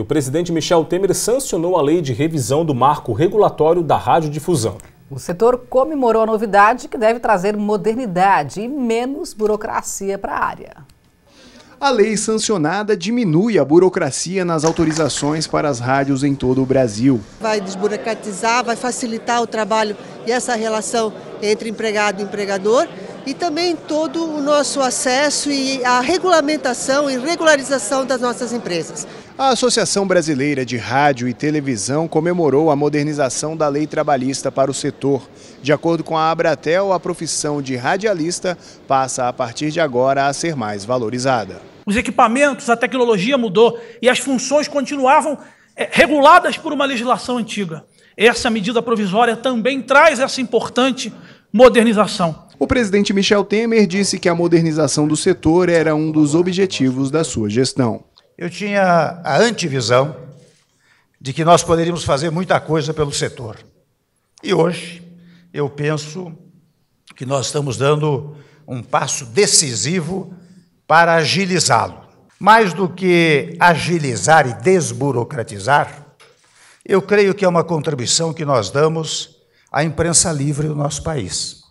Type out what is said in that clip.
O presidente Michel Temer sancionou a lei de revisão do marco regulatório da radiodifusão. O setor comemorou a novidade que deve trazer modernidade e menos burocracia para a área. A lei sancionada diminui a burocracia nas autorizações para as rádios em todo o Brasil. Vai desburocratizar, vai facilitar o trabalho e essa relação entre empregado e empregador e também todo o nosso acesso e a regulamentação e regularização das nossas empresas. A Associação Brasileira de Rádio e Televisão comemorou a modernização da lei trabalhista para o setor. De acordo com a Abratel, a profissão de radialista passa a partir de agora a ser mais valorizada. Os equipamentos, a tecnologia mudou e as funções continuavam eh, reguladas por uma legislação antiga. Essa medida provisória também traz essa importante modernização. O presidente Michel Temer disse que a modernização do setor era um dos objetivos da sua gestão. Eu tinha a antivisão de que nós poderíamos fazer muita coisa pelo setor. E hoje eu penso que nós estamos dando um passo decisivo para agilizá-lo. Mais do que agilizar e desburocratizar, eu creio que é uma contribuição que nós damos à imprensa livre do nosso país.